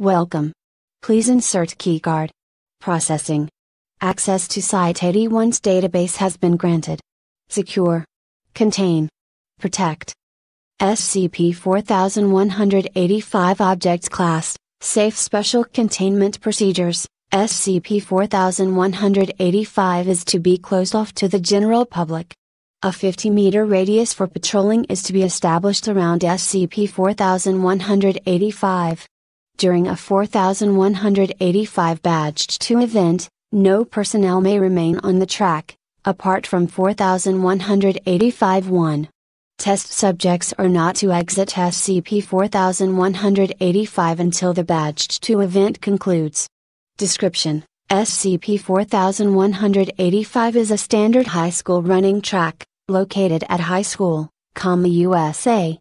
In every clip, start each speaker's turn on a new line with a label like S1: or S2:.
S1: Welcome. Please insert keycard. Processing. Access to Site 81's database has been granted. Secure. Contain. Protect. SCP 4185 Objects Class Safe Special Containment Procedures SCP 4185 is to be closed off to the general public. A 50 meter radius for patrolling is to be established around SCP 4185. During a 4,185 badged 2 event, no personnel may remain on the track, apart from 4,185 1. Test subjects are not to exit SCP 4185 until the badged 2 event concludes. Description SCP 4185 is a standard high school running track, located at High School, USA,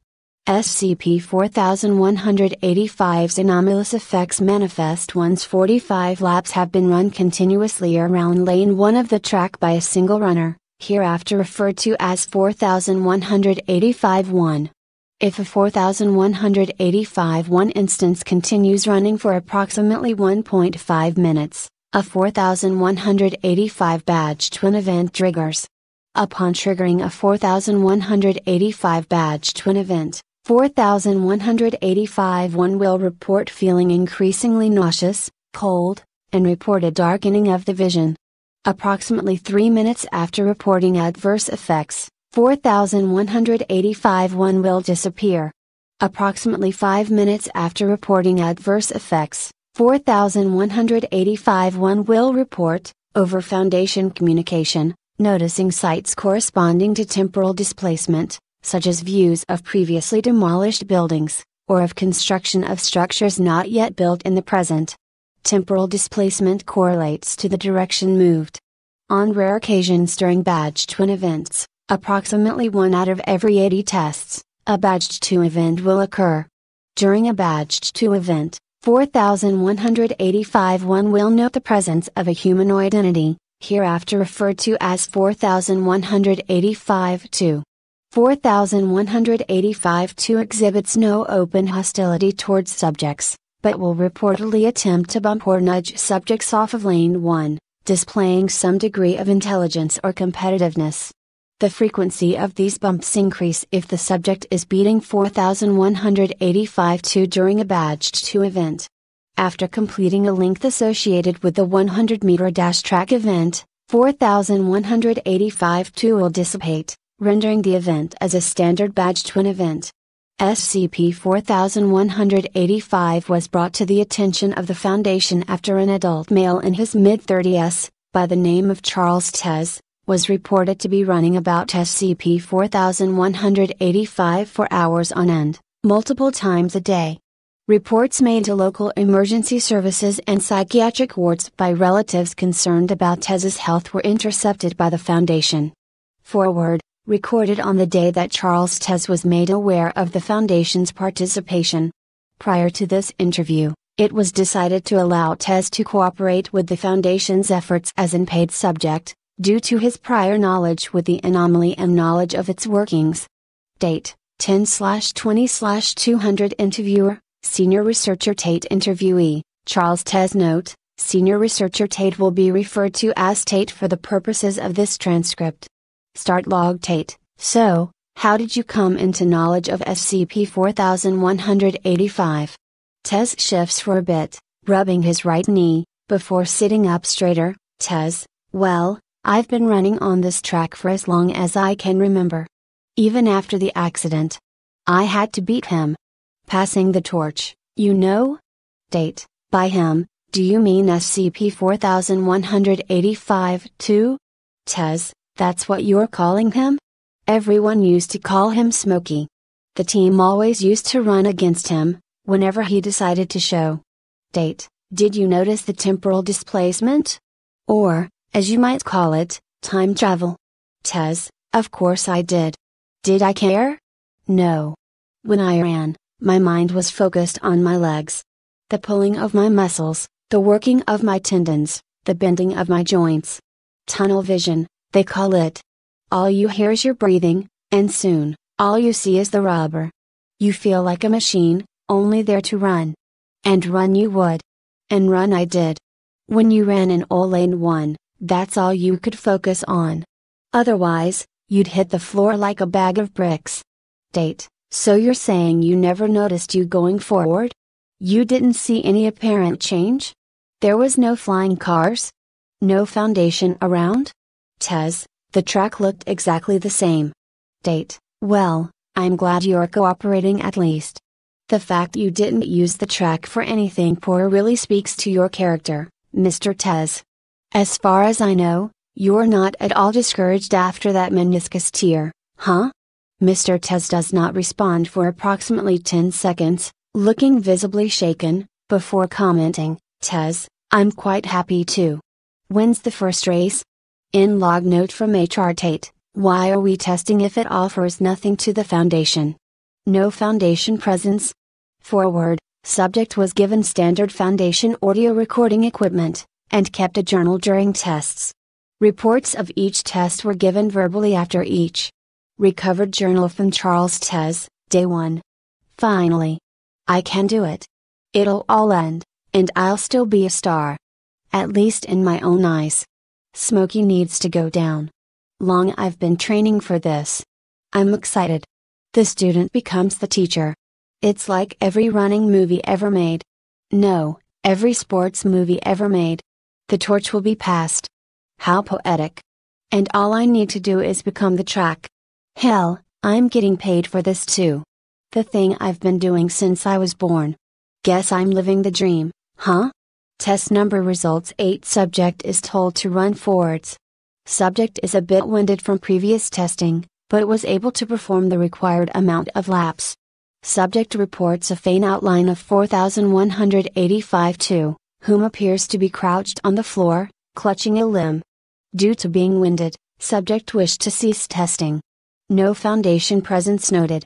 S1: SCP-4185's anomalous effects manifest once 45 laps have been run continuously around lane 1 of the track by a single runner, hereafter referred to as 4185-1. If a 4185-1 instance continues running for approximately 1.5 minutes, a 4185 badge twin event triggers. Upon triggering a 4185 badge twin event, 4185 One will report feeling increasingly nauseous, cold, and report a darkening of the vision. Approximately 3 minutes after reporting adverse effects, 4185 One will disappear. Approximately 5 minutes after reporting adverse effects, 4185 One will report, over foundation communication, noticing sites corresponding to temporal displacement, such as views of previously demolished buildings, or of construction of structures not yet built in the present. Temporal displacement correlates to the direction moved. On rare occasions during badge twin events, approximately 1 out of every 80 tests, a badged 2 event will occur. During a badged 2 event, 4185 one will note the presence of a humanoid entity, hereafter referred to as 4185 2. 4185 2 exhibits no open hostility towards subjects, but will reportedly attempt to bump or nudge subjects off of lane 1, displaying some degree of intelligence or competitiveness. The frequency of these bumps increase if the subject is beating 4185 2 during a badged 2 event. After completing a length associated with the 100 meter dash track event, 4185 2 will dissipate, rendering the event as a standard badge twin event. SCP 4185 was brought to the attention of the Foundation after an adult male in his mid 30s, by the name of Charles Tez, was reported to be running about SCP 4185 for hours on end, multiple times a day. Reports made to local emergency services and psychiatric wards by relatives concerned about Tez's health were intercepted by the Foundation. Forward recorded on the day that Charles Tez was made aware of the Foundation's participation. Prior to this interview, it was decided to allow Tez to cooperate with the Foundation's efforts as an paid subject, due to his prior knowledge with the anomaly and knowledge of its workings. Date 10 20 200 Interviewer, Senior Researcher Tate Interviewee, Charles Tez Note Senior Researcher Tate will be referred to as Tate for the purposes of this transcript. Start log Tate. So, how did you come into knowledge of SCP 4185? Tez shifts for a bit, rubbing his right knee, before sitting up straighter. Tez, well, I've been running on this track for as long as I can remember. Even after the accident. I had to beat him. Passing the torch, you know? Date, by him, do you mean SCP 4185 too? Tez, that's what you're calling him? Everyone used to call him Smokey. The team always used to run against him, whenever he decided to show. Date Did you notice the temporal displacement? Or, as you might call it, time travel. Tez, of course I did. Did I care? No. When I ran, my mind was focused on my legs. The pulling of my muscles, the working of my tendons, the bending of my joints. Tunnel vision, they call it. All you hear is your breathing, and soon, all you see is the rubber. You feel like a machine, only there to run. And run you would. And run I did. When you ran in all lane one, that's all you could focus on. Otherwise, you'd hit the floor like a bag of bricks. Date, so you're saying you never noticed you going forward? You didn't see any apparent change? There was no flying cars? No foundation around? Tez, the track looked exactly the same. Date, well, I'm glad you're cooperating at least. The fact you didn't use the track for anything poor really speaks to your character, Mr. Tez. As far as I know, you're not at all discouraged after that meniscus tear, huh? Mr. Tez does not respond for approximately 10 seconds, looking visibly shaken, before commenting, Tez, I'm quite happy too. When's the first race? In log note from HR Tate, why are we testing if it offers nothing to the foundation? No foundation presence. Forward, subject was given standard foundation audio recording equipment, and kept a journal during tests. Reports of each test were given verbally after each. Recovered journal from Charles Tez, Day 1. Finally. I can do it. It'll all end, and I'll still be a star. At least in my own eyes. Smokey needs to go down. Long I've been training for this. I'm excited. The student becomes the teacher. It's like every running movie ever made. No, every sports movie ever made. The torch will be passed. How poetic. And all I need to do is become the track. Hell, I'm getting paid for this too. The thing I've been doing since I was born. Guess I'm living the dream, huh? Test number results 8 Subject is told to run forwards. Subject is a bit winded from previous testing, but was able to perform the required amount of laps. Subject reports a faint outline of 4185 2, whom appears to be crouched on the floor, clutching a limb. Due to being winded, subject wished to cease testing. No foundation presence noted.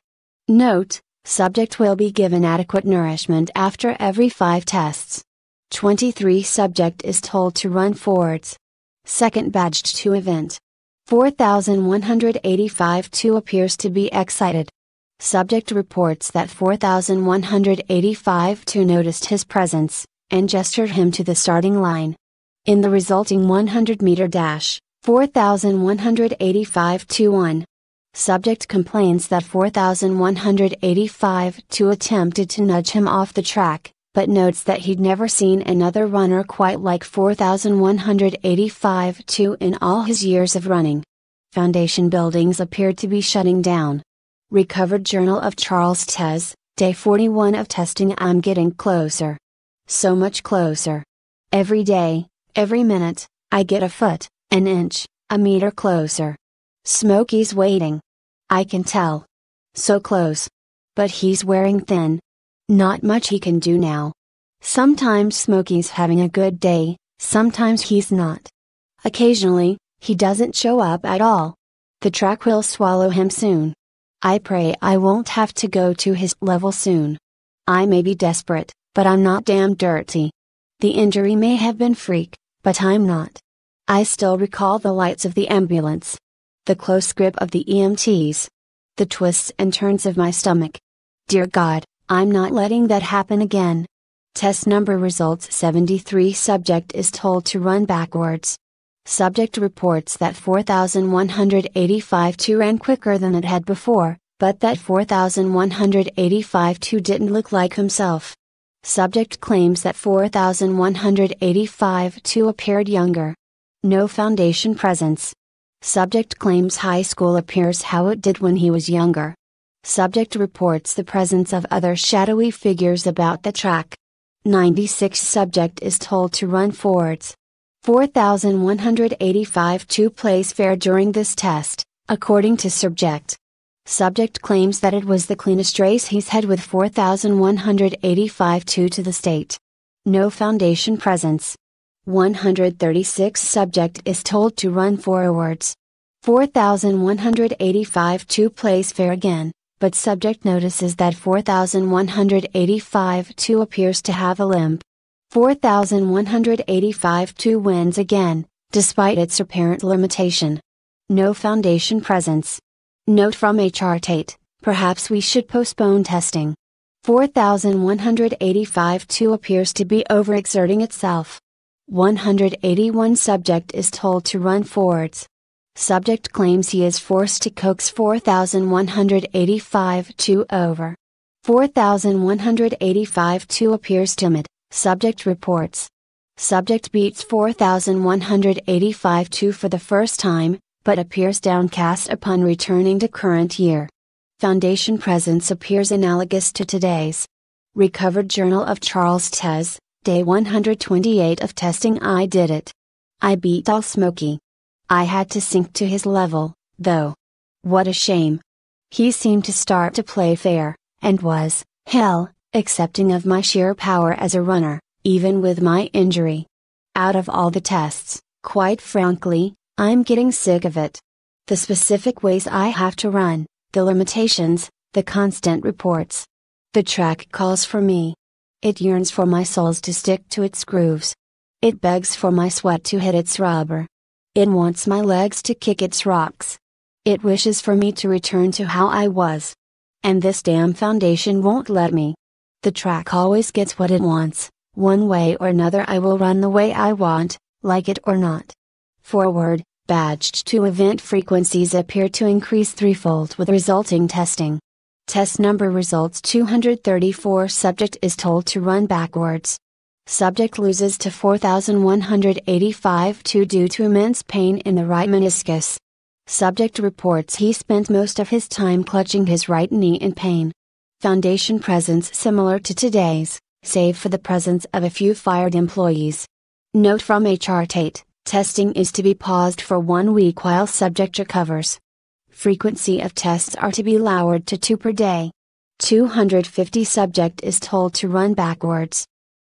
S1: Note, subject will be given adequate nourishment after every five tests. 23 subject is told to run forwards. Second badged to event. 4185 2 appears to be excited. Subject reports that 4185 2 noticed his presence, and gestured him to the starting line. In the resulting 100 meter dash, 4185 2 1. Subject complains that 4185 2 attempted to nudge him off the track, but notes that he'd never seen another runner quite like 4,185 2 in all his years of running. Foundation buildings appeared to be shutting down. Recovered Journal of Charles Tez, Day 41 of testing I'm getting closer. So much closer. Every day, every minute, I get a foot, an inch, a meter closer. Smokey's waiting. I can tell. So close. But he's wearing thin, not much he can do now. Sometimes Smokey's having a good day, sometimes he's not. Occasionally, he doesn't show up at all. The track will swallow him soon. I pray I won't have to go to his level soon. I may be desperate, but I'm not damn dirty. The injury may have been freak, but I'm not. I still recall the lights of the ambulance, the close grip of the EMTs, the twists and turns of my stomach. Dear God, I'm not letting that happen again. Test number results 73 Subject is told to run backwards. Subject reports that 4185 2 ran quicker than it had before, but that 4185 2 didn't look like himself. Subject claims that 4185 2 appeared younger. No foundation presence. Subject claims high school appears how it did when he was younger subject reports the presence of other shadowy figures about the track. 96 Subject is told to run forwards. 4185 2 plays fair during this test, according to subject. Subject claims that it was the cleanest race he's had with 4185 2 to the state. No foundation presence. 136 Subject is told to run forwards. 4185 2 plays fair again, but subject notices that 4185-2 appears to have a limp. 4185-2 wins again, despite its apparent limitation. No foundation presence. Note from HR Tate, perhaps we should postpone testing. 4185-2 appears to be overexerting itself. 181 subject is told to run forwards. Subject claims he is forced to coax 4185 2 over. 4185 2 appears timid, subject reports. Subject beats 4185 2 for the first time, but appears downcast upon returning to current year. Foundation presence appears analogous to today's. Recovered Journal of Charles Tez, Day 128 of Testing I Did It. I Beat All Smoky. I had to sink to his level, though. What a shame. He seemed to start to play fair, and was, hell, accepting of my sheer power as a runner, even with my injury. Out of all the tests, quite frankly, I'm getting sick of it. The specific ways I have to run, the limitations, the constant reports. The track calls for me. It yearns for my soles to stick to its grooves. It begs for my sweat to hit its rubber. It wants my legs to kick its rocks. It wishes for me to return to how I was. And this damn foundation won't let me. The track always gets what it wants, one way or another I will run the way I want, like it or not. Forward, badged to event frequencies appear to increase threefold with resulting testing. Test number results 234 subject is told to run backwards subject loses to 4,185 2 due to immense pain in the right meniscus. Subject reports he spent most of his time clutching his right knee in pain. Foundation presence similar to today's, save for the presence of a few fired employees. Note from HR Tate testing is to be paused for one week while subject recovers. Frequency of tests are to be lowered to two per day. 250 subject is told to run backwards.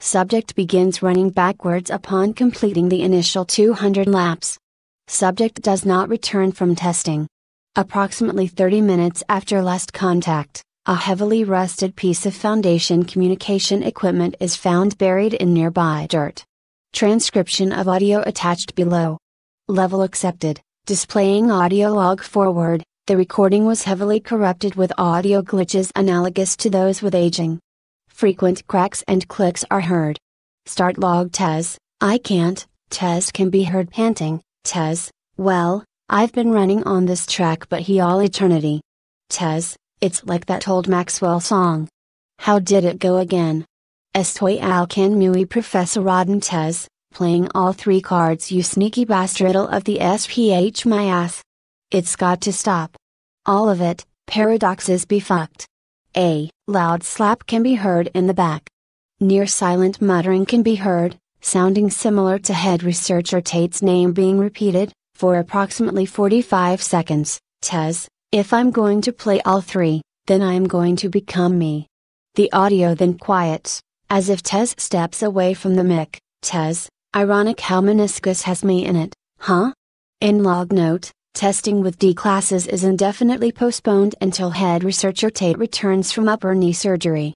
S1: Subject begins running backwards upon completing the initial 200 laps. Subject does not return from testing. Approximately 30 minutes after last contact, a heavily rusted piece of foundation communication equipment is found buried in nearby dirt. Transcription of audio attached below. Level accepted, displaying audio log forward, the recording was heavily corrupted with audio glitches analogous to those with aging frequent cracks and clicks are heard. Start log Tez, I can't, Tez can be heard panting, Tez, well, I've been running on this track but he all eternity. Tez, it's like that old Maxwell song. How did it go again? Estoy al can Roden. professorado Tez, playing all three cards you sneaky bastardle of the SPH my ass. It's got to stop. All of it, paradoxes be fucked. A loud slap can be heard in the back. Near silent muttering can be heard, sounding similar to head researcher Tate's name being repeated, for approximately 45 seconds. Tez, if I'm going to play all three, then I am going to become me. The audio then quiets, as if Tez steps away from the mic. Tez, ironic how meniscus has me in it, huh? In log note, testing with D classes is indefinitely postponed until head researcher Tate returns from upper knee surgery.